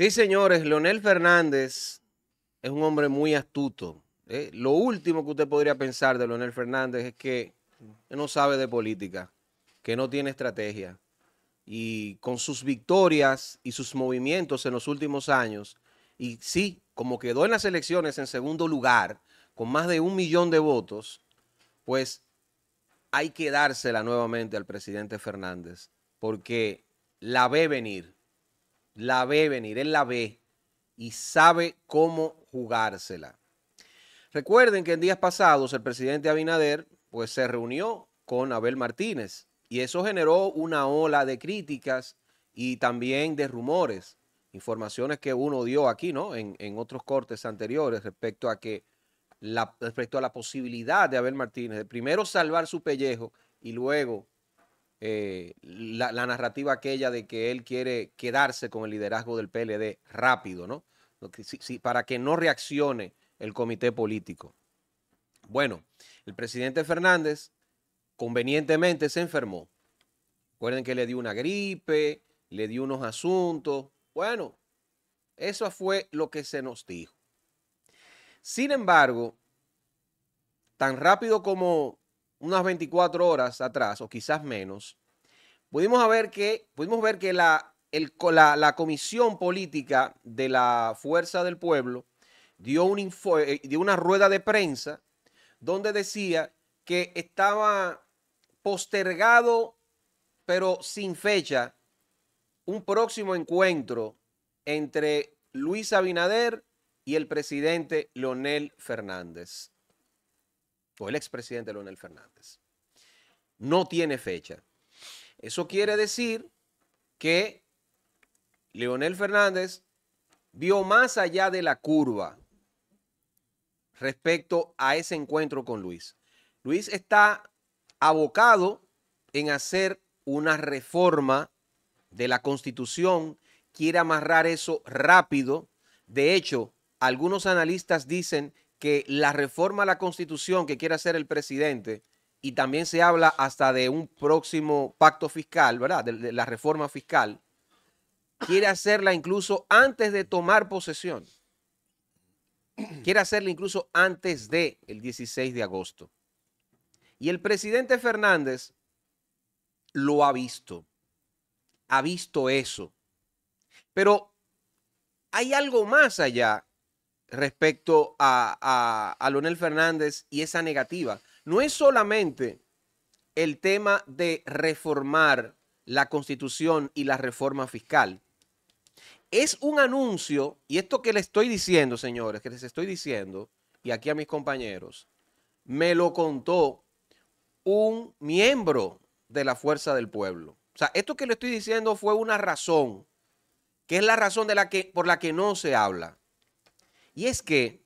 Sí, señores, Leonel Fernández es un hombre muy astuto. ¿eh? Lo último que usted podría pensar de Leonel Fernández es que no sabe de política, que no tiene estrategia. Y con sus victorias y sus movimientos en los últimos años, y sí, como quedó en las elecciones en segundo lugar, con más de un millón de votos, pues hay que dársela nuevamente al presidente Fernández, porque la ve venir la ve venir, él la ve y sabe cómo jugársela. Recuerden que en días pasados el presidente Abinader pues se reunió con Abel Martínez y eso generó una ola de críticas y también de rumores, informaciones que uno dio aquí, ¿no? En, otros cortes anteriores respecto a que la, respecto a la posibilidad de Abel Martínez de primero salvar su pellejo y luego eh, la, narrativa aquella de que él quiere quedarse con el liderazgo del PLD rápido, ¿no? para que no reaccione el comité político. Bueno, el presidente Fernández convenientemente se enfermó. Recuerden que le dio una gripe, le dio unos asuntos. Bueno, eso fue lo que se nos dijo. Sin embargo, tan rápido como unas 24 horas atrás, o quizás menos, pudimos ver que, pudimos ver que la, la, comisión política de la Fuerza del Pueblo dio, un eh, dio una rueda de prensa donde decía que estaba postergado, pero sin fecha, un próximo encuentro entre Luis Abinader y el presidente Leonel Fernández el expresidente Leonel Fernández. No tiene fecha. Eso quiere decir que Leonel Fernández vio más allá de la curva respecto a ese encuentro con Luis. Luis está abocado en hacer una reforma de la constitución, quiere amarrar eso rápido. De hecho, algunos analistas dicen que la reforma a la constitución que quiere hacer el presidente, y también se habla hasta de un próximo pacto fiscal, ¿verdad? De, la reforma fiscal, quiere hacerla incluso antes de tomar posesión. Quiere hacerla incluso antes de el 16 de agosto. Y el presidente Fernández lo ha visto. Ha visto eso. Pero hay algo más allá respecto a, a, a Leonel Fernández y esa negativa. No es solamente el tema de reformar la constitución y la reforma fiscal. Es un anuncio, y esto que le estoy diciendo, señores, que les estoy diciendo, y aquí a mis compañeros, me lo contó un miembro de la Fuerza del Pueblo. O sea, esto que le estoy diciendo fue una razón, que es la razón de la que, por la que no se habla. Y es que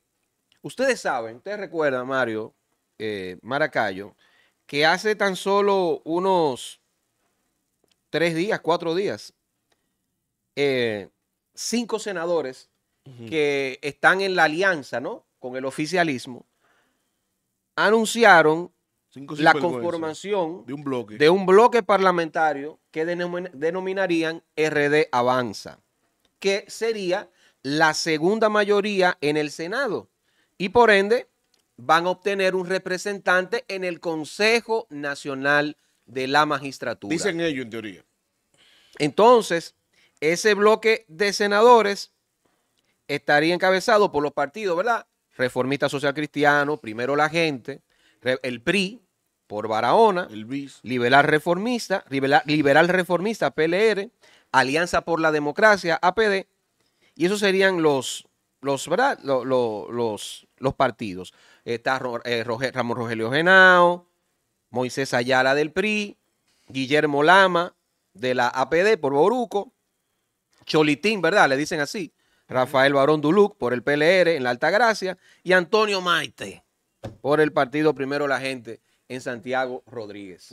ustedes saben, ustedes recuerdan, Mario eh, Maracayo, que hace tan solo unos tres días, cuatro días, eh, cinco senadores que están en la alianza, ¿no? Con el oficialismo, anunciaron la conformación de un, bloque. parlamentario que denominarían RD Avanza, que sería la segunda mayoría en el Senado y por ende van a obtener un representante en el Consejo Nacional de la Magistratura. Dicen ellos en teoría. Entonces, ese bloque de senadores estaría encabezado por los partidos, ¿verdad? Reformista Social Cristiano, Primero la Gente, el PRI por Barahona, el BIS. Liberal Reformista, Liberal, Reformista PLR, Alianza por la Democracia APD y esos serían los, los, ¿verdad? Los, los, los partidos. Está eh, Ramón Rogelio Genao, Moisés Ayala del PRI, Guillermo Lama de la APD por Boruco, Cholitín, ¿verdad? Le dicen así. Rafael Barón Duluc por el PLR en la Alta Gracia y Antonio Maite por el partido Primero la Gente en Santiago Rodríguez.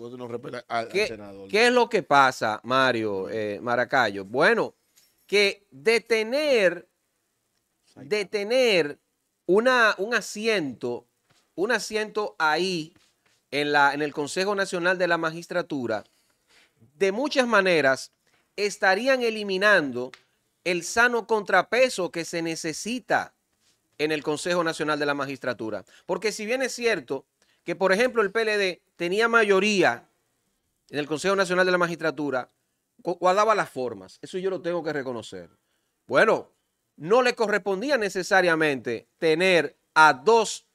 ¿Qué, es lo que pasa, Mario eh, Maracayo? Bueno, que detener, detener una, un asiento, un asiento ahí en, la, en el Consejo Nacional de la Magistratura, de muchas maneras estarían eliminando el sano contrapeso que se necesita en el Consejo Nacional de la Magistratura. Porque si bien es cierto que, por ejemplo, el PLD tenía mayoría en el Consejo Nacional de la Magistratura, guardaba las formas. Eso yo lo tengo que reconocer. Bueno, no le correspondía necesariamente tener a dos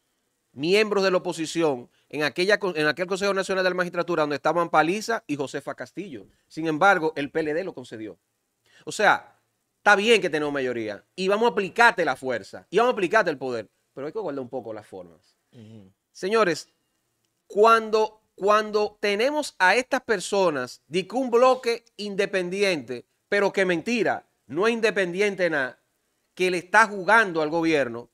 miembros de la oposición en, aquella, en aquel Consejo Nacional de la Magistratura donde estaban Paliza y Josefa Castillo. Sin embargo, el PLD lo concedió. O sea, está bien que tenemos mayoría y vamos a aplicarte la fuerza y vamos a aplicarte el poder, pero hay que guardar un poco las formas. Señores, cuando cuando tenemos a estas personas de que un bloque independiente, pero que mentira, no es independiente nada, que le está jugando al gobierno,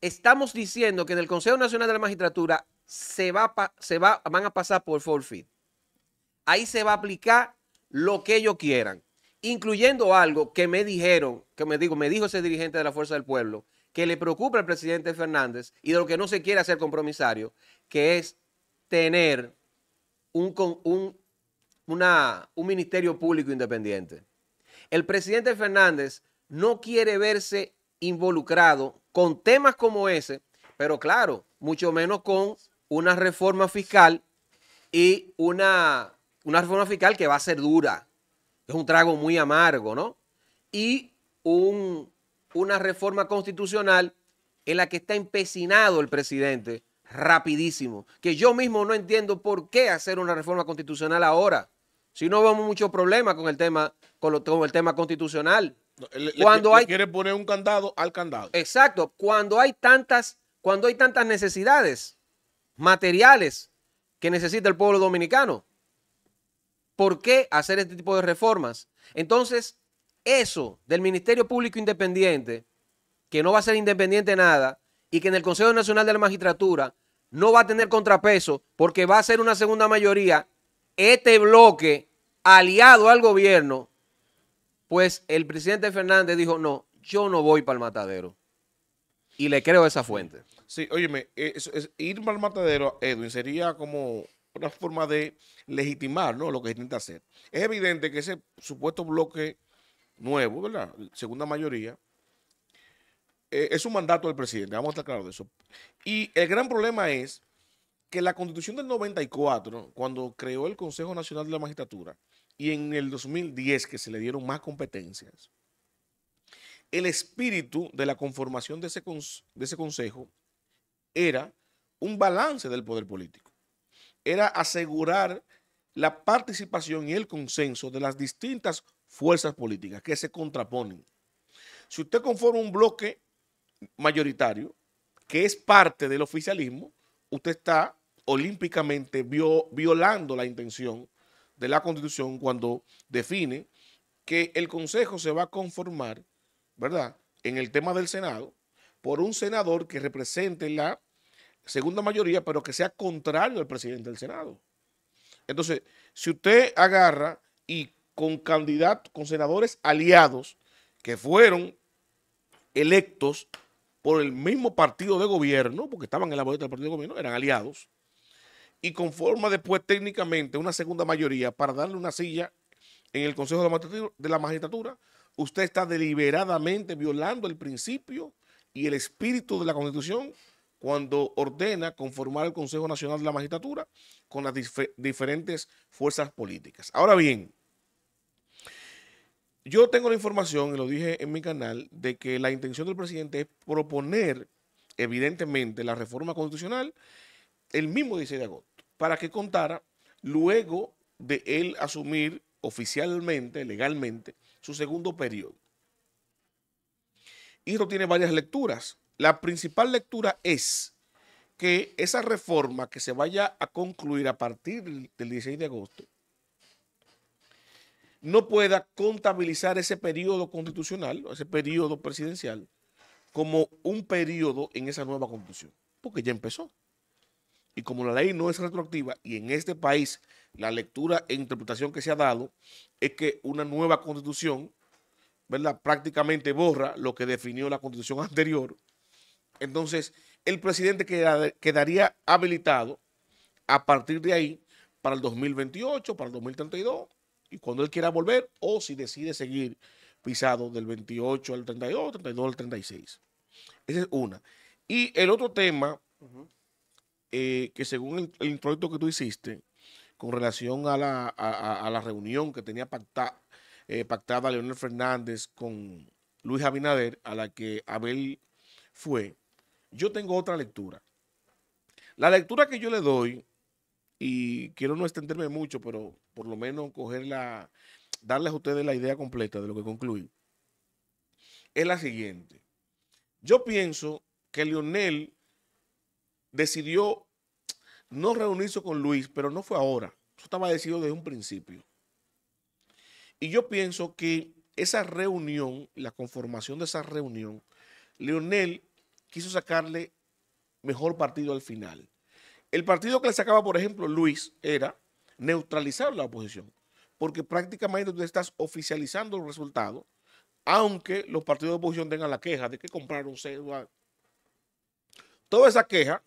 estamos diciendo que en el Consejo Nacional de la Magistratura se, va, se van a pasar por forfeit. Ahí se va a aplicar lo que ellos quieran, incluyendo algo que me dijeron, que me digo, me dijo ese dirigente de la Fuerza del Pueblo, que le preocupa al presidente Fernández y de lo que no se quiere hacer compromisario, que es tener un, un ministerio público independiente. El presidente Fernández no quiere verse involucrado con temas como ese, pero claro, mucho menos con una reforma fiscal y una, reforma fiscal que va a ser dura, es un trago muy amargo, ¿no? Y una reforma constitucional en la que está empecinado el presidente rapidísimo, que yo mismo no entiendo por qué hacer una reforma constitucional ahora, si no vemos mucho problema con el tema, con, el tema constitucional. cuando hay, quiere poner un candado al candado. Exacto, cuando hay tantas, cuando hay tantas necesidades materiales que necesita el pueblo dominicano. ¿Por qué hacer este tipo de reformas? Entonces, eso del Ministerio Público Independiente, que no va a ser independiente nada, y que en el Consejo Nacional de la Magistratura no va a tener contrapeso porque va a ser una segunda mayoría. Este bloque aliado al gobierno, pues el presidente Fernández dijo, no, yo no voy para el matadero. Y le creo esa fuente. Sí, óyeme, eh, es, ir para el matadero, Edwin, sería como una forma de legitimar ¿no? lo que intenta hacer. Es evidente que ese supuesto bloque nuevo, ¿verdad? Segunda mayoría, eh, es un mandato del presidente, vamos a estar claros de eso. Y el gran problema es que la constitución del 94, cuando creó el Consejo Nacional de la Magistratura, y en el 2010 que se le dieron más competencias, el espíritu de la conformación de ese, de ese consejo era un balance del poder político, era asegurar la participación y el consenso de las distintas fuerzas políticas que se contraponen. Si usted conforma un bloque mayoritario, que es parte del oficialismo, usted está olímpicamente violando la intención de la Constitución cuando define que el Consejo se va a conformar, ¿verdad?, en el tema del Senado, por un senador que represente la segunda mayoría, pero que sea contrario al presidente del Senado. Entonces, si usted agarra y con candidatos, con senadores aliados que fueron electos por el mismo partido de gobierno, porque estaban en la boleta del partido de gobierno, eran aliados, y conforma después técnicamente una segunda mayoría para darle una silla en el Consejo de la Magistratura, usted está deliberadamente violando el principio y el espíritu de la Constitución cuando ordena conformar el Consejo Nacional de la Magistratura con las diferentes fuerzas políticas. Ahora bien, yo tengo la información, y lo dije en mi canal, de que la intención del presidente es proponer, evidentemente, la reforma constitucional el mismo 16 de agosto, para que contara luego de él asumir oficialmente, legalmente, su segundo periodo. Y esto tiene varias lecturas. La principal lectura es que esa reforma que se vaya a concluir a partir del 16 de agosto no pueda contabilizar ese periodo constitucional, ese periodo presidencial, como un periodo en esa nueva constitución, porque ya empezó. Y como la ley no es retroactiva, y en este país la lectura e interpretación que se ha dado es que una nueva constitución, ¿verdad? Prácticamente borra lo que definió la constitución anterior. Entonces, el presidente quedaría habilitado a partir de ahí para el 2028, para el 2032, y cuando él quiera volver o si decide seguir pisado del 28 al 32, 32 al 36. Esa es una. Y el otro tema, eh, que según el, proyecto que tú hiciste, con relación a la, reunión que tenía pacta, eh, pactada Leonel Fernández con Luis Abinader, a la que Abel fue, yo tengo otra lectura. La lectura que yo le doy y quiero no extenderme mucho, pero por lo menos coger la, darles a ustedes la idea completa de lo que concluí. Es la siguiente. Yo pienso que Lionel decidió no reunirse con Luis, pero no fue ahora. Eso estaba decidido desde un principio. Y yo pienso que esa reunión, la conformación de esa reunión, Leonel quiso sacarle mejor partido al final. El partido que le sacaba, por ejemplo, Luis, era neutralizar la oposición, porque prácticamente tú estás oficializando el resultado, aunque los partidos de oposición tengan la queja de que compraron cédula. Toda esa queja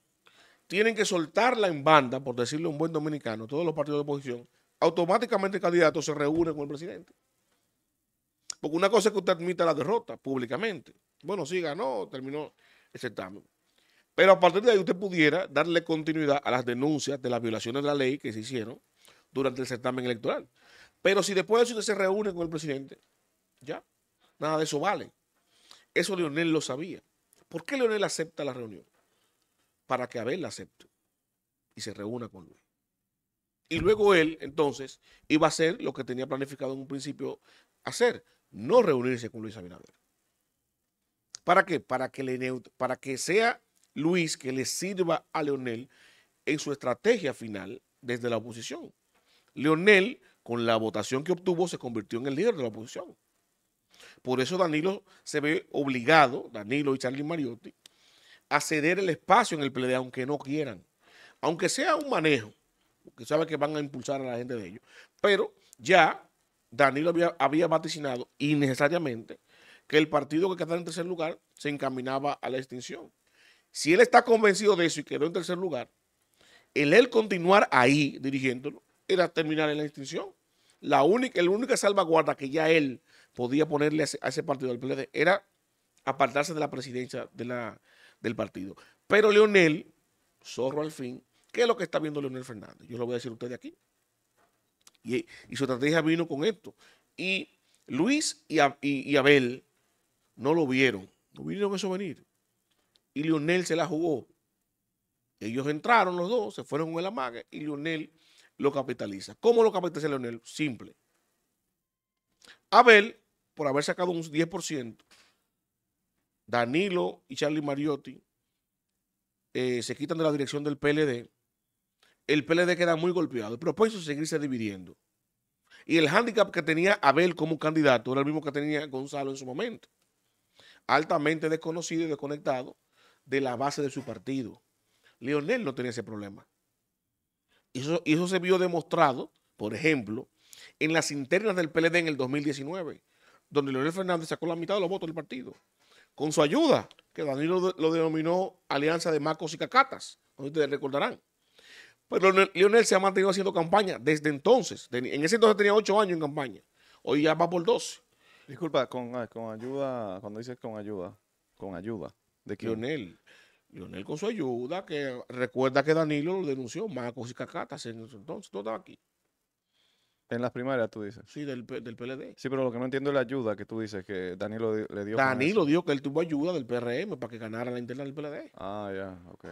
tienen que soltarla en banda, por decirlo un buen dominicano, todos los partidos de oposición, automáticamente el candidato se reúne con el presidente. Porque una cosa es que usted admita la derrota públicamente. Bueno, sí ganó, terminó el certamen. Pero a partir de ahí usted pudiera darle continuidad a las denuncias de las violaciones de la ley que se hicieron durante el certamen electoral. Pero si después de eso usted se reúne con el presidente, ya, nada de eso vale. Eso Leonel lo sabía. ¿Por qué Leonel acepta la reunión? Para que Abel la acepte y se reúna con Luis. Y luego él, entonces, iba a hacer lo que tenía planificado en un principio hacer, no reunirse con Luis Abinader. ¿Para qué? Para que, para que sea Luis que le sirva a Leonel en su estrategia final desde la oposición. Leonel, con la votación que obtuvo, se convirtió en el líder de la oposición. Por eso Danilo se ve obligado, Danilo y Charlie Mariotti, a ceder el espacio en el PLD, aunque no quieran. Aunque sea un manejo, que sabe que van a impulsar a la gente de ellos. Pero ya Danilo había, había vaticinado innecesariamente que el partido que quedaba en tercer lugar se encaminaba a la extinción si él está convencido de eso y quedó en tercer lugar, el él continuar ahí dirigiéndolo era terminar en la extinción. La única, única salvaguarda que ya él podía ponerle a ese, partido del PLD era apartarse de la presidencia del partido. Pero Leonel, zorro al fin, ¿qué es lo que está viendo Leonel Fernández? Yo lo voy a decir a ustedes aquí. Y, su estrategia vino con esto. Y Luis y, y Abel no lo vieron, no vieron eso venir y Lionel se la jugó. Ellos entraron los dos, se fueron con el amague y Lionel lo capitaliza. ¿Cómo lo capitaliza Lionel? Simple. Abel, por haber sacado un 10%, Danilo y Charlie Mariotti eh, se quitan de la dirección del PLD. El PLD queda muy golpeado. Pero propósito seguirse dividiendo. Y el hándicap que tenía Abel como candidato era el mismo que tenía Gonzalo en su momento. Altamente desconocido y desconectado de la base de su partido. Leonel no tenía ese problema. Y eso, se vio demostrado, por ejemplo, en las internas del PLD en el 2019, donde Leonel Fernández sacó la mitad de los votos del partido. Con su ayuda, que Danilo lo denominó Alianza de Macos y Cacatas, ustedes recordarán. Pero pues Leonel se ha mantenido haciendo campaña desde entonces. En ese entonces tenía ocho años en campaña. Hoy ya va por 12. Disculpa, con, con ayuda, cuando dices con ayuda, con ayuda. ¿De Lionel. Lionel con su ayuda, que recuerda que Danilo lo denunció, Marcos y Cacata, entonces todo estaba aquí. En las primarias, tú dices. Sí, del, del, PLD. Sí, pero lo que no entiendo es la ayuda que tú dices que Danilo le dio. Danilo dijo que él tuvo ayuda del PRM para que ganara la interna del PLD. Ah, ya, ok.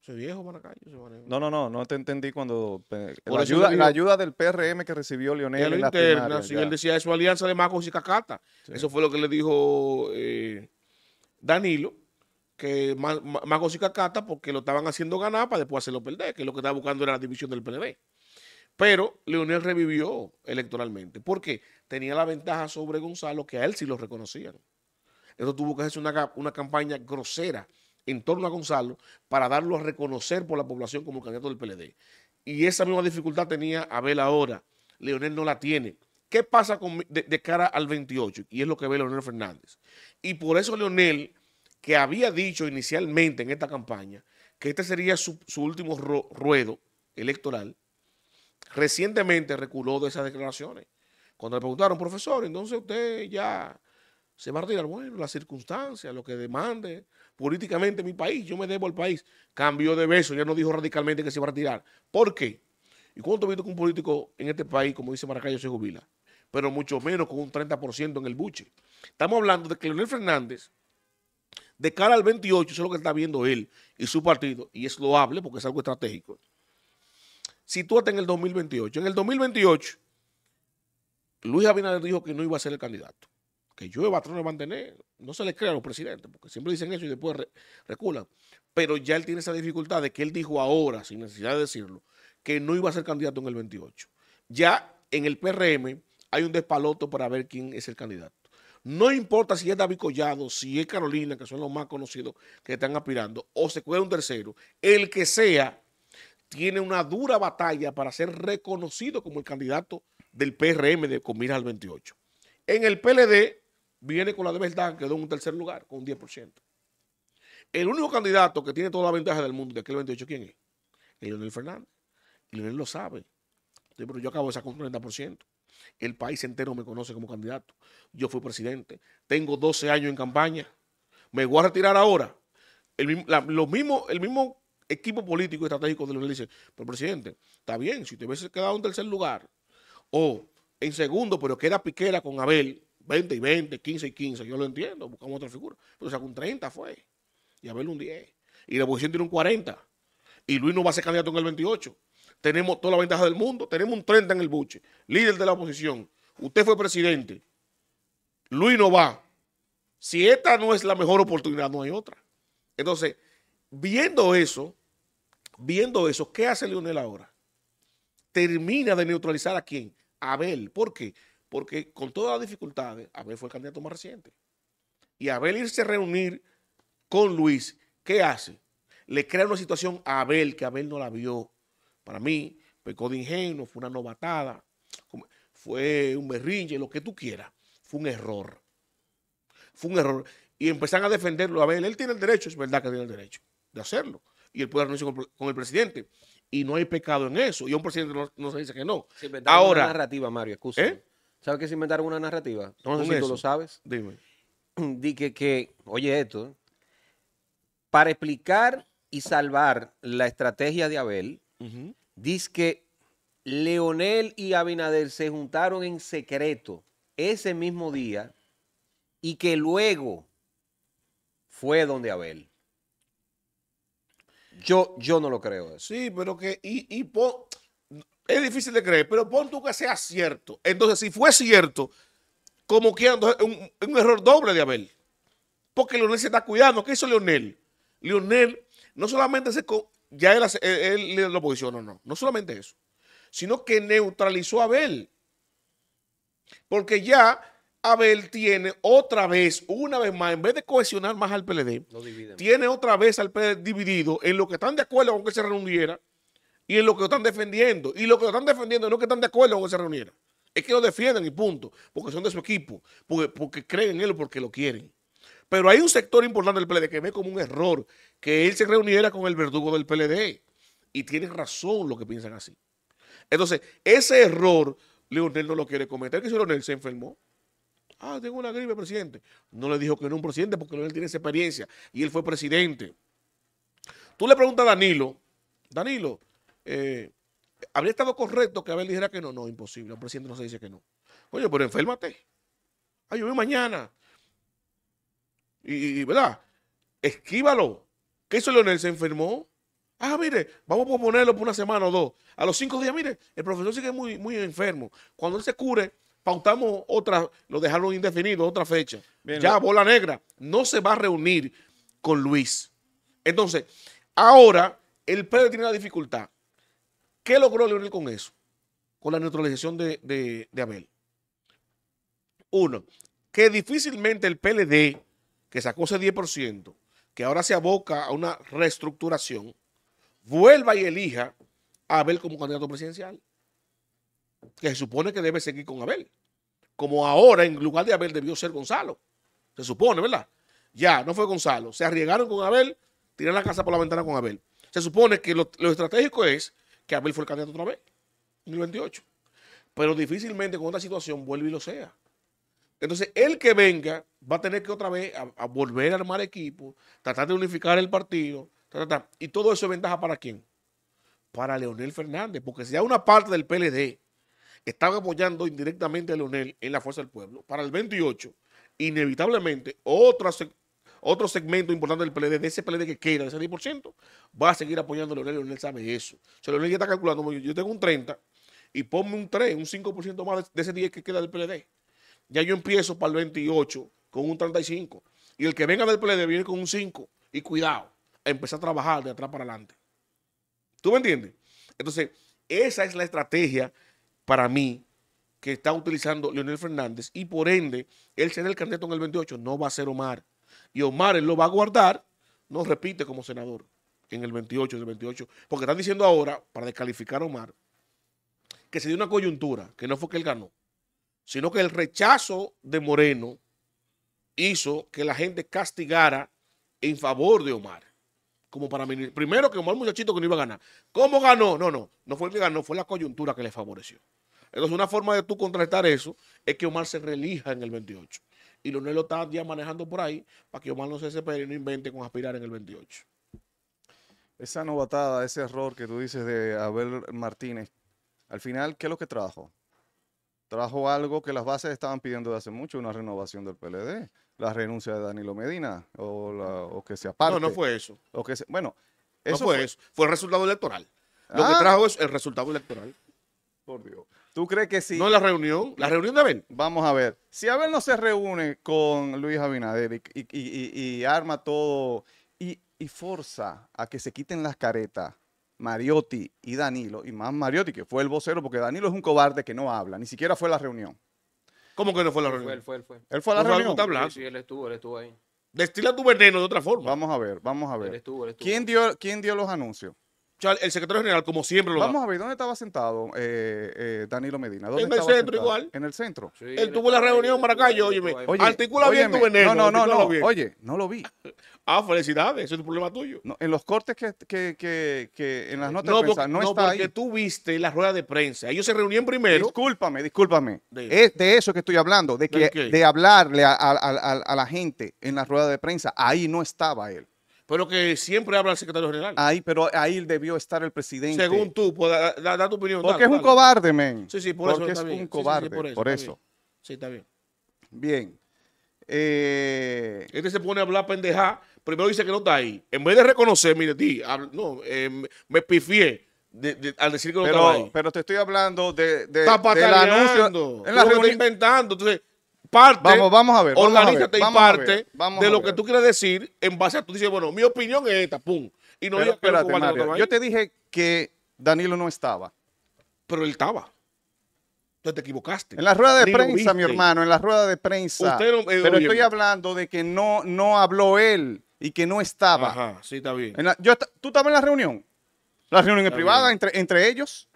Soy viejo, Maracayo. No, no, no, no te entendí cuando. La ayuda, la ayuda, del PRM que recibió Lionel en la interna. Sí, él decía es su alianza de Marcos y Cacata. Eso fue lo que le dijo eh, Danilo que Mago y Cacata porque lo estaban haciendo ganar para después hacerlo perder, que lo que estaba buscando era la división del PLD. Pero Leonel revivió electoralmente porque tenía la ventaja sobre Gonzalo que a él sí lo reconocían. eso tuvo que hacer una, campaña grosera en torno a Gonzalo para darlo a reconocer por la población como candidato del PLD. Y esa misma dificultad tenía Abel ahora. Leonel no la tiene. ¿Qué pasa de, de cara al 28? Y es lo que ve Leonel Fernández. Y por eso Leonel que había dicho inicialmente en esta campaña que este sería su, último ruedo electoral, recientemente reculó de esas declaraciones. Cuando le preguntaron, profesor, entonces usted ya se va a retirar, bueno, las circunstancias, lo que demande políticamente mi país, yo me debo al país. Cambió de beso, ya no dijo radicalmente que se va a retirar. ¿Por qué? ¿Y cuánto visto con un político en este país, como dice Maracayo, se jubila? Pero mucho menos con un 30% en el buche. Estamos hablando de que Leonel Fernández de cara al 28, eso es lo que está viendo él y su partido, y es loable porque es algo estratégico. Sitúate en el 2028. En el 2028, Luis Abinader dijo que no iba a ser el candidato, que yo va lo mantener, no se le crea a los presidentes, porque siempre dicen eso y después reculan. Pero ya él tiene esa dificultad de que él dijo ahora, sin necesidad de decirlo, que no iba a ser candidato en el 28. Ya en el PRM hay un despaloto para ver quién es el candidato. No importa si es David Collado, si es Carolina, que son los más conocidos que están aspirando, o se cuida un tercero, el que sea, tiene una dura batalla para ser reconocido como el candidato del PRM de comida al 28. En el PLD viene con la de verdad, quedó en un tercer lugar, con un 10%. El único candidato que tiene toda la ventaja del mundo de aquel 28, ¿quién es? El Leonel Fernández. Y Leonel lo sabe. Pero yo acabo de sacar un 30%. El país entero me conoce como candidato. Yo fui presidente. Tengo 12 años en campaña. Me voy a retirar ahora. El, mismo, el mismo equipo político y estratégico de Luis dice, pero presidente, está bien, si te hubiese quedado en tercer lugar o en segundo, pero queda piquera con Abel, 20 y 20, 15 y 15, yo lo entiendo, buscamos otra figura. Pero sea, con 30 fue y Abel un 10. Y la oposición tiene un 40. Y Luis no va a ser candidato en el 28 tenemos toda la ventaja del mundo, tenemos un 30 en el buche, líder de la oposición, usted fue presidente, Luis no va. Si esta no es la mejor oportunidad, no hay otra. Entonces, viendo eso, viendo eso, ¿qué hace Leonel ahora? Termina de neutralizar a quién? A Abel. ¿Por qué? Porque con todas las dificultades, Abel fue el candidato más reciente. Y Abel irse a reunir con Luis, ¿qué hace? Le crea una situación a Abel que Abel no la vio para mí, pecó de ingenuo, fue una novatada, fue un berrinche, lo que tú quieras. Fue un error. Fue un error. Y empezaron a defenderlo. A ver, él tiene el derecho, es verdad que tiene el derecho de hacerlo. Y él puede reunirse con, el presidente. Y no hay pecado en eso. Y un presidente no, se dice que no. Se inventaron Ahora, una narrativa, Mario, excusa. ¿Eh? ¿Sabes qué se inventaron una narrativa? No sé si tú lo sabes. Dime. Di que, que, oye esto, ¿eh? para explicar y salvar la estrategia de Abel, dice que Leonel y Abinader se juntaron en secreto ese mismo día y que luego fue donde Abel. Yo, yo no lo creo Sí, pero que, y, es difícil de creer, pero pon tú que sea cierto. Entonces, si fue cierto, como quieran, un, un error doble de Abel. Porque Leonel se está cuidando. ¿Qué hizo Leonel? Leonel no solamente se, ya él, lo posicionó, no, no solamente eso, sino que neutralizó a Abel. Porque ya Abel tiene otra vez, una vez más, en vez de cohesionar más al PLD, tiene otra vez al PLD dividido en lo que están de acuerdo con que se reuniera y en lo que lo están defendiendo. Y lo que lo están defendiendo no que están de acuerdo con que se reuniera. Es que lo defienden y punto, porque son de su equipo, porque, porque creen en él porque lo quieren. Pero hay un sector importante del PLD que ve como un error que él se reuniera con el verdugo del PLD. Y tienen razón lo que piensan así. Entonces, ese error, Leonel no lo quiere cometer. ¿Qué si Leonel? Se enfermó. Ah, tengo una gripe, presidente. No le dijo que no un presidente porque Leonel tiene esa experiencia y él fue presidente. Tú le preguntas a Danilo, Danilo, eh, ¿habría estado correcto que Abel dijera que no? No, imposible. Un presidente no se dice que no. Oye, pero enférmate. Ay, yo mañana y, ¿verdad? Esquívalo. ¿Qué hizo Leonel? Se enfermó. Ah, mire, vamos a ponerlo por una semana o dos. A los cinco días, mire, el profesor sigue muy, muy enfermo. Cuando él se cure, pautamos otra, lo dejaron indefinido, otra fecha. ya, bola negra, no se va a reunir con Luis. Entonces, ahora el PLD tiene la dificultad. ¿Qué logró Leonel con eso? Con la neutralización de, de Abel. Uno, que difícilmente el PLD que sacó ese 10%, que ahora se aboca a una reestructuración, vuelva y elija a Abel como candidato presidencial, que se supone que debe seguir con Abel, como ahora en lugar de Abel debió ser Gonzalo, se supone, ¿verdad? Ya, no fue Gonzalo, se arriesgaron con Abel, tiraron la casa por la ventana con Abel. Se supone que lo, estratégico es que Abel fue el candidato otra vez, en el 28. Pero difícilmente con esta situación vuelve y lo sea. Entonces, el que venga va a tener que otra vez a, volver a armar equipo, tratar de unificar el partido. Y todo eso es ventaja para quién? Para Leonel Fernández, porque si ya una parte del PLD estaba apoyando indirectamente a Leonel en la Fuerza del Pueblo, para el 28, inevitablemente otro, otro segmento importante del PLD, de ese PLD que queda, de ese 10%, va a seguir apoyando a Leonel. Leonel sabe eso. O Leonel ya está calculando, yo tengo un 30 y ponme un 3, un 5% más de ese 10 que queda del PLD ya yo empiezo para el 28 con un 35. Y el que venga del PLD viene con un 5. Y cuidado, empezar a trabajar de atrás para adelante. ¿Tú me entiendes? Entonces, esa es la estrategia para mí que está utilizando Leonel Fernández. Y por ende, él será el candidato en el 28. No va a ser Omar. Y Omar él lo va a guardar, no repite como senador en el 28, el 28. Porque están diciendo ahora, para descalificar a Omar, que se dio una coyuntura, que no fue que él ganó sino que el rechazo de Moreno hizo que la gente castigara en favor de Omar. Como para Primero que Omar muchachito que no iba a ganar. ¿Cómo ganó? No, no, no fue el que ganó, fue la coyuntura que le favoreció. Entonces, una forma de tú contrastar eso es que Omar se relija en el 28. Y Lonel lo está ya manejando por ahí para que Omar no se separe y no invente con aspirar en el 28. Esa novatada, ese error que tú dices de Abel Martínez, al final, ¿qué es lo que trabajó trajo algo que las bases estaban pidiendo de hace mucho, una renovación del PLD, la renuncia de Danilo Medina, o, que se aparte. No, no fue eso. que bueno, eso fue, el resultado electoral. Lo que ah. trajo es el resultado electoral. Por Dios. ¿Tú crees que sí? No, la reunión, la reunión de Abel. Vamos a ver. Si Abel no se reúne con Luis Abinader y, y arma todo y, forza a que se quiten las caretas Mariotti y Danilo, y más Mariotti que fue el vocero, porque Danilo es un cobarde que no habla, ni siquiera fue a la reunión. ¿Cómo que no fue a la reunión? Él fue, él fue. Él fue, a la reunión. Está sí, él estuvo, él estuvo ahí. Destila tu veneno de otra forma. Vamos a ver, vamos a ver. ¿Quién, dio, ¿Quién dio los anuncios? el secretario general, como siempre lo Vamos a ver, ¿dónde estaba sentado eh, eh Danilo Medina? en el centro igual. En el centro. Él tuvo la reunión Maracayo, óyeme. Oye, articula bien tu veneno. No, no, no, no. Oye, no lo vi. ah, felicidades, ese es un problema tuyo. en los cortes que, que, que, en las notas de prensa, no, está porque tú viste la rueda de prensa. Ellos se reunían primero. Discúlpame, discúlpame. De, eso que estoy hablando, de, que, de, hablarle a, a la gente en la rueda de prensa. Ahí no estaba él. Pero que siempre habla el secretario general. Ahí, pero ahí debió estar el presidente. Según tú, pues, da, tu opinión. Porque es un cobarde, men. Sí, sí, por eso está es un cobarde, por eso. Sí, está bien. Bien. Eh... Este se pone a hablar pendeja. Primero dice que no está ahí. En vez de reconocer, mire, ti, no, eh, me pifié. al decir que no está estaba ahí. Pero te estoy hablando de, de está del anuncio. En la reunión. inventando. Entonces, parte. Vamos, vamos a ver. Organízate de lo que tú quieres decir en base a tú dices, bueno, mi opinión es esta, pum. Y no Yo te dije que Danilo no estaba. Pero él estaba. Entonces te equivocaste. En la rueda de prensa, mi hermano, en la rueda de prensa. Eh, Pero estoy hablando de que no, no habló él y que no estaba. Ajá, sí, está bien. ¿Tú estabas en la reunión? La reunión privada entre, entre ellos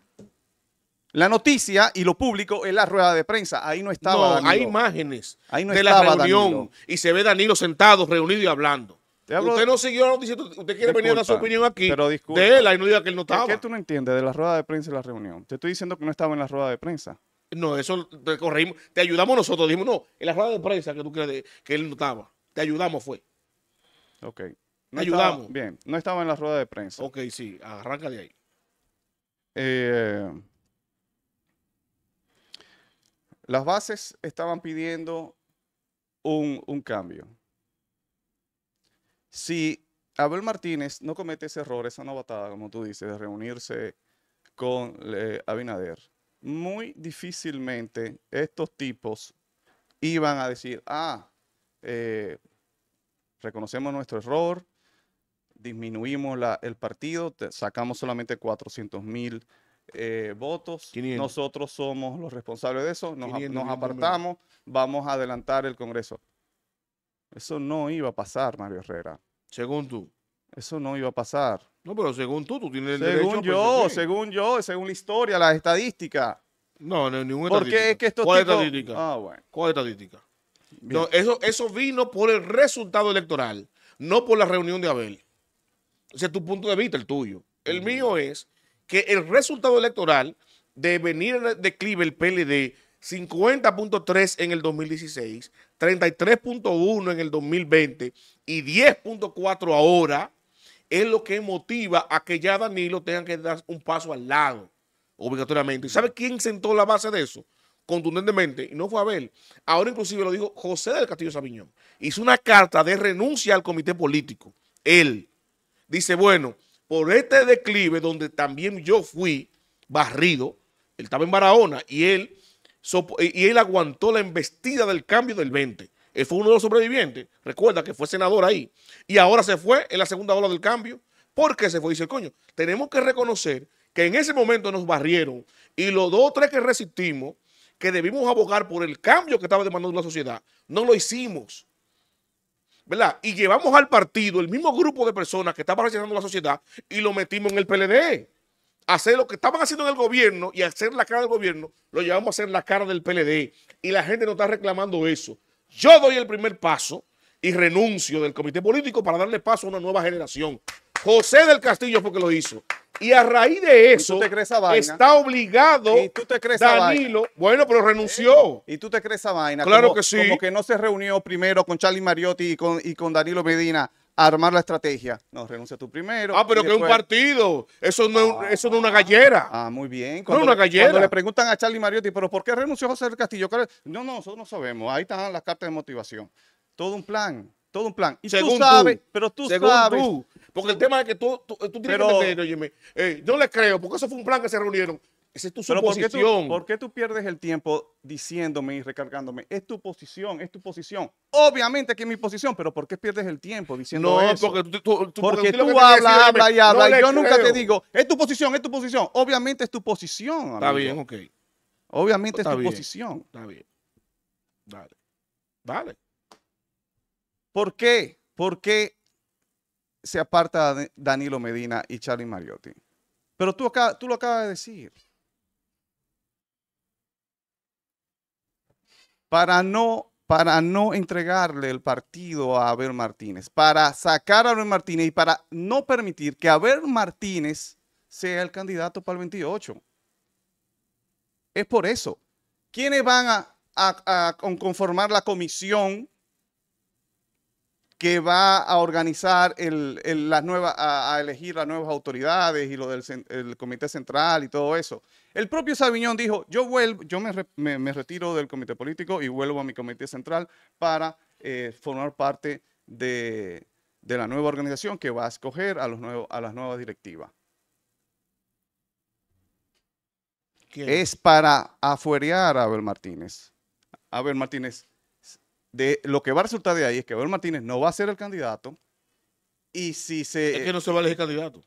la noticia y lo público en la rueda de prensa. Ahí no estaba. hay imágenes de la reunión y se ve Danilo sentado, reunido y hablando. Usted no siguió la noticia, usted quiere venir a dar su opinión aquí pero de él y no diga que él no estaba. ¿Qué tú no entiendes de la rueda de prensa y la reunión? Te estoy diciendo que no estaba en la rueda de prensa. No, eso te corregimos, te ayudamos nosotros, dijimos, no, en la rueda de prensa que tú crees que él notaba. te ayudamos fue. Ok. No ayudamos. Bien, no estaba en la rueda de prensa. Ok, sí, arranca de ahí. Eh, las bases estaban pidiendo un, cambio. Si Abel Martínez no comete ese error, esa novatada, como tú dices, de reunirse con eh, Abinader, muy difícilmente estos tipos iban a decir, ah, eh, reconocemos nuestro error, disminuimos la, el partido, sacamos solamente 400 mil eh, votos. Nosotros somos los responsables de eso. Nos, apartamos, vamos a adelantar el Congreso. Eso no iba a pasar, Mario Herrera. Según tú. Eso no iba a pasar. No, pero según tú, tú tienes el según Yo, según yo, según la historia, las estadísticas. No, no, ninguna Porque es que ¿Cuál estadística? No, eso, eso vino por el resultado electoral, no por la reunión de Abel. Ese es tu punto de vista, el tuyo. El mío es que el resultado electoral de venir en declive el PLD 50.3 en el 2016, 33.1 en el 2020 y 10.4 ahora, es lo que motiva a que ya Danilo tenga que dar un paso al lado, obligatoriamente. ¿Y sabe quién sentó la base de eso? Contundentemente, y no fue Abel. Ahora inclusive lo dijo José del Castillo Sabiñón. Hizo una carta de renuncia al comité político. Él dice, bueno, por este declive donde también yo fui barrido. Él estaba en Barahona y él, y él aguantó la embestida del cambio del 20. Él fue uno de los sobrevivientes. Recuerda que fue senador ahí. Y ahora se fue en la segunda ola del cambio. ¿Por qué se fue? Dice el coño. Tenemos que reconocer que en ese momento nos barrieron y los dos o tres que resistimos, que debimos abogar por el cambio que estaba demandando la sociedad, no lo hicimos. Y llevamos al partido el mismo grupo de personas que estaban rechazando la sociedad y lo metimos en el PLD. Hacer lo que estaban haciendo en el gobierno y hacer la cara del gobierno, lo llevamos a hacer la cara del PLD. Y la gente no está reclamando eso. Yo doy el primer paso y renuncio del comité político para darle paso a una nueva generación. José del Castillo fue que lo hizo. Y a raíz de eso, está obligado Danilo. Bueno, pero renunció. ¿Y tú te crees esa vaina? Claro que sí. Como que no se reunió primero con Charlie Mariotti y con, y con Danilo Medina a armar la estrategia. No, renuncia tú primero. Ah, pero que es un partido. Eso no, es, una ah, gallera. Ah, muy bien. Cuando, no es una gallera. Cuando le preguntan a Charlie Mariotti, ¿pero por qué renunció José del Castillo? No, no, nosotros no sabemos. Ahí están las cartas de motivación. Todo un plan todo un plan. Y tú sabes, pero tú sabes porque el tema es que tú, tú, tú tienes que entender, Jimmy. Eh, yo le creo, porque eso fue un plan que se reunieron. Esa es tu suposición. ¿por qué tú, pierdes el tiempo diciéndome y recargándome? Es tu posición, es tu posición. Obviamente que es mi posición, pero ¿por qué pierdes el tiempo diciendo no, eso? porque tú, hablas, hablas y hablas. y yo nunca te digo, es tu posición, es tu posición. Obviamente es tu posición. Está bien, ok. Obviamente es tu posición. Está bien. Dale. Dale. ¿Por qué? ¿Por qué se aparta Danilo Medina y Charlie Mariotti. Pero tú, acá, tú lo acabas de decir. Para no, para no entregarle el partido a Abel Martínez, para sacar a Abel Martínez y para no permitir que Abel Martínez sea el candidato para el 28. Es por eso. ¿Quiénes van a conformar la comisión que va a organizar las nuevas, a, elegir las nuevas autoridades y lo del comité central y todo eso. El propio Sabiñón dijo, yo, vuelvo, yo me, retiro del comité político y vuelvo a mi comité central para eh, formar parte de, la nueva organización que va a escoger a, los nuevos, a las nuevas directivas. Es para afuerear a Abel Martínez. Abel Martínez de lo que va a resultar de ahí es que Abel Martínez no va a ser el candidato. Y si se. Es que no se va a elegir candidato.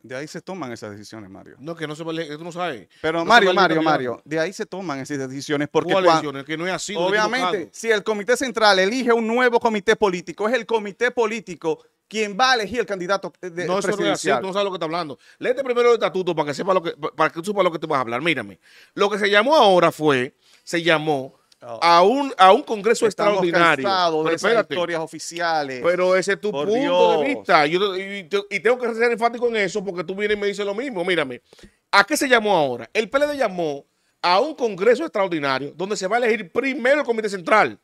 De ahí se toman esas decisiones, Mario. No, que no se va a elegir, tú no sabes. Pero Mario, Mario, Mario, de ahí se toman esas decisiones. Porque ¿Cuáles decisiones? Que no es así. Obviamente, si el Comité Central elige un nuevo comité político, es el comité político quien va a elegir el candidato eh, de, no, Eso no, es no sabes lo que está hablando. Léete primero el estatuto para que sepa lo que, para que tú sepas lo que te vas a hablar. Mírame. Lo que se llamó ahora fue, se llamó Oh. A, un, a un congreso extraordinario. De pero oficiales. Pero ese es tu punto de vista. y, tengo que ser enfático en eso porque tú vienes y me dices lo mismo. Mírame, ¿a qué se llamó ahora? El PLD llamó a un congreso extraordinario donde se va a elegir primero el Comité Central.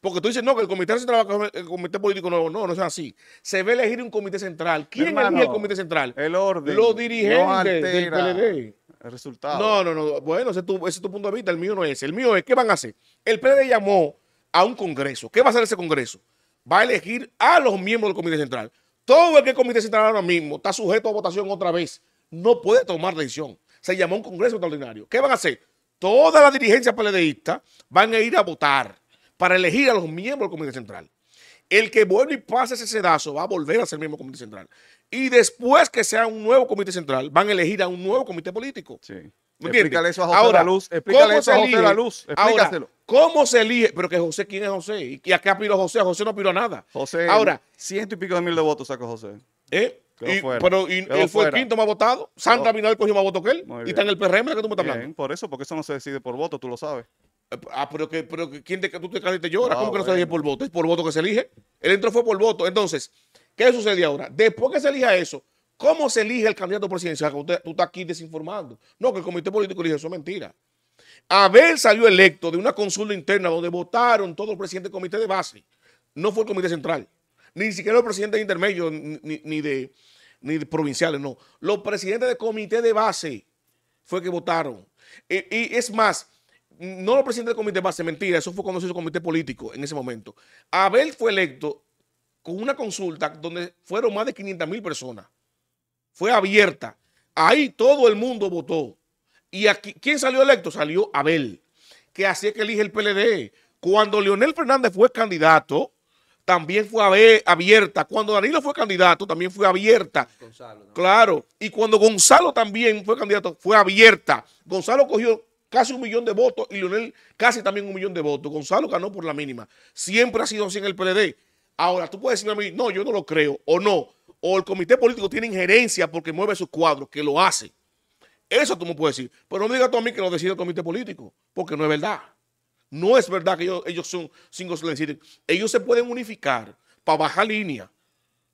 Porque tú dices, no, que el comité central el comité político no, no, es así. Se va a elegir un comité central. ¿Quién es el comité central? El orden. Los dirigentes del PLD el resultado. No, no, no. Bueno, ese es, tu, punto de vista. El mío no es. El mío es, ¿qué van a hacer? El PLD llamó a un congreso. ¿Qué va a hacer ese congreso? Va a elegir a los miembros del Comité Central. Todo el que el Comité Central ahora mismo está sujeto a votación otra vez. No puede tomar decisión. Se llamó un congreso extraordinario. ¿Qué van a hacer? Toda la dirigencia PLDista van a ir a votar para elegir a los miembros del Comité Central. El que vuelve y pase ese sedazo va a volver a ser el mismo comité central. Y después que sea un nuevo comité central, van a elegir a un nuevo comité político. Sí. ¿Me explícale eso a José la Luz. Explícale eso a José la Luz. Explícaselo. Ahora, ¿Cómo se elige? Pero que José, ¿quién es José? ¿Y a qué apiló José? José no apiló nada. José. Ahora. Ciento y pico de mil de votos sacó José. ¿Eh? Y, pero él fue el quinto más votado. Sandra Vinal cogió más votos que él. Y está en el PRM, que tú me estás hablando. Por eso, porque eso no se decide por voto, tú lo sabes. Ah, pero que, pero ¿quién te, tú te te ah, ¿Cómo que no se elige por voto? Es por voto que se elige. el entro fue por voto. Entonces, ¿qué sucede ahora? Después que se elija eso, ¿cómo se elige el candidato presidencial? Usted, tú estás aquí desinformando. No, que el comité político elige, eso es mentira. Abel salió electo de una consulta interna donde votaron todos los presidentes del comité de base. No fue el comité central. Ni siquiera los presidentes intermedios, ni, ni, de, ni provinciales, no. Los presidentes del comité de base fue que votaron. y es más, no lo presidente del comité base, mentira, eso fue cuando se hizo comité político en ese momento. Abel fue electo con una consulta donde fueron más de 500 mil personas. Fue abierta. Ahí todo el mundo votó. ¿Y aquí quién salió electo? Salió Abel, que hacía que elige el PLD. Cuando Leonel Fernández fue candidato, también fue abierta. Cuando Danilo fue candidato, también fue abierta. Claro. Y cuando Gonzalo también fue candidato, fue abierta. Gonzalo cogió casi un millón de votos y Leonel casi también un millón de votos. Gonzalo ganó por la mínima. Siempre ha sido así en el PLD. Ahora, tú puedes decirme a mí, no, yo no lo creo, o no, o el comité político tiene injerencia porque mueve sus cuadros, que lo hace. Eso tú me puedes decir. Pero no me digas tú a mí que lo decide el comité político, porque no es verdad. No es verdad que ellos, son cinco decir, Ellos se pueden unificar para bajar línea,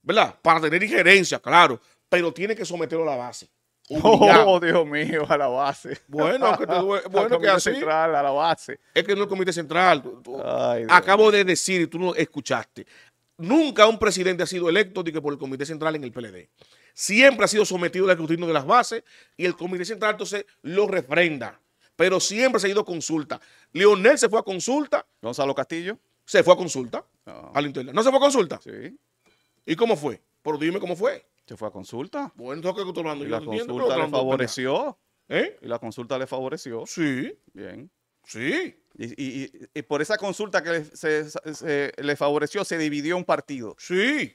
¿verdad? Para tener injerencia, claro, pero tiene que someterlo a la base. Oh, Dios mío, a la base. Bueno, que, bueno, que así. Central, a la base. Es que no el Comité Central. acabo de decir y tú no escuchaste. Nunca un presidente ha sido electo de que por el Comité Central en el PLD. Siempre ha sido sometido al escrutinio de las bases y el Comité Central entonces lo refrenda. Pero siempre ha ido consulta. Leonel se fue a consulta. Gonzalo Castillo. Se fue a consulta. Ah. No. ¿No se fue a consulta? Sí. ¿Y cómo fue? Pero dime cómo fue. Se fue a consulta. Bueno, que hablando. Y la consulta le favoreció. ¿Eh? Y la consulta le favoreció. Sí. Bien. Sí. Y, y, y, por esa consulta que le, se, le favoreció, se dividió un partido. Sí.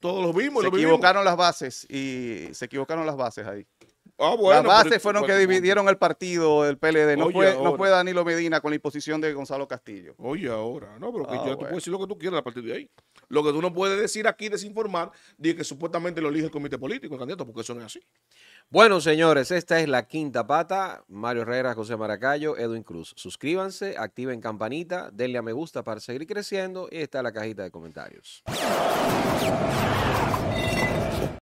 Todos los vimos. Se equivocaron las bases y se equivocaron las bases ahí. Ah, bueno, Las bases fueron que dividieron el partido del PLD. No, fue, no fue Danilo Medina con la imposición de Gonzalo Castillo. Oye, ahora, no, pero que ah, tú puedes decir lo que tú quieras a partir de ahí. Lo que tú no puedes decir aquí, desinformar, de que supuestamente lo elige el comité político, el candidato, porque eso no es así. Bueno, señores, esta es la quinta pata. Mario Herrera, José Maracayo, Edwin Cruz. Suscríbanse, activen campanita, denle a me gusta para seguir creciendo y está la cajita de comentarios.